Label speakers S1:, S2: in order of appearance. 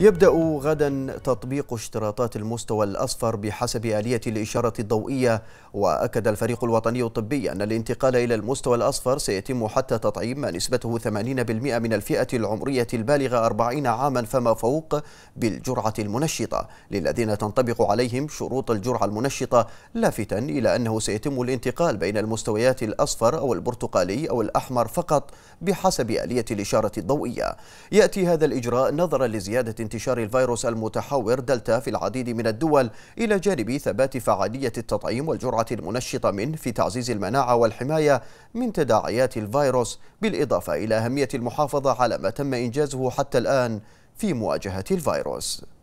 S1: يبدأ غدا تطبيق اشتراطات المستوى الأصفر بحسب آلية الإشارة الضوئية وأكد الفريق الوطني الطبي أن الانتقال إلى المستوى الأصفر سيتم حتى تطعيم ما نسبته 80% من الفئة العمرية البالغة 40 عاما فما فوق بالجرعة المنشطة للذين تنطبق عليهم شروط الجرعة المنشطة لافتا إلى أنه سيتم الانتقال بين المستويات الأصفر أو البرتقالي أو الأحمر فقط بحسب آلية الإشارة الضوئية يأتي هذا الإجراء نظرا لزيادة انتشار الفيروس المتحور دلتا في العديد من الدول إلى جانب ثبات فعالية التطعيم والجرعة المنشطة منه في تعزيز المناعة والحماية من تداعيات الفيروس بالإضافة إلى أهمية المحافظة على ما تم إنجازه حتى الآن في مواجهة الفيروس